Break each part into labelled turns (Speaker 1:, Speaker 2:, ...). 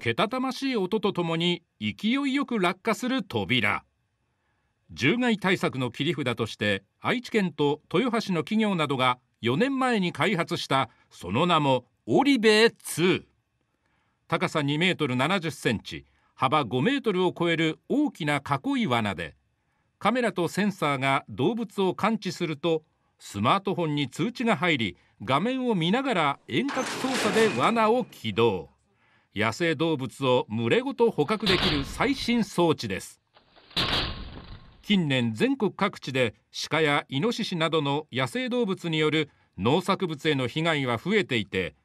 Speaker 1: けたたましい音とともに勢いよく落下する扉獣害対策の切り札として愛知県と豊橋の企業などが4年前に開発したその名もオリベー2高さ2メートル70センチ幅5メートルを超える大きな囲い罠でカメラとセンサーが動物を感知するとスマートフォンに通知が入り画面を見ながら遠隔操作で罠を起動野生動物を群れごと捕獲できる最新装置です近年全国各地で鹿やイノシシなどの野生動物による農作物への被害は増えていて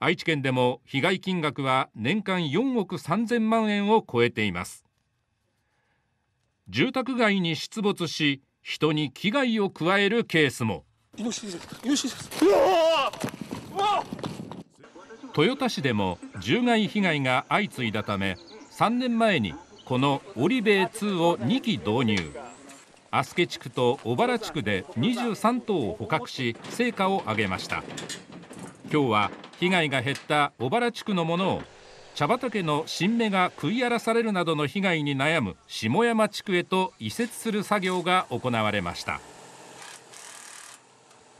Speaker 1: 愛知県でも被害金額は年間4億3000万円を超えています住宅街に出没し人に危害を加えるケースも
Speaker 2: イノシシですイノシシですうわうわ
Speaker 1: 豊田市でも獣害被害が相次いだため3年前にこのオリベー2を2機導入アスケ地区と小原地区で23頭を捕獲し成果を上げました今日は被害が減った小原地区のものを茶畑の新芽が食い荒らされるなどの被害に悩む下山地区へと移設する作業が行われました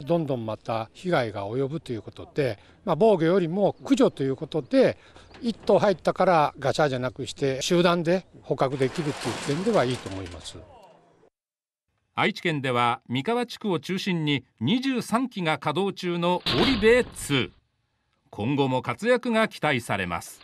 Speaker 2: どんどんまた被害が及ぶということで、まあ、防御よりも駆除ということで1頭入ったからガチャじゃなくして集団で捕獲できるという点ではいいと思います
Speaker 1: 愛知県では三河地区を中心に23機が稼働中のオリベー2今後も活躍が期待されます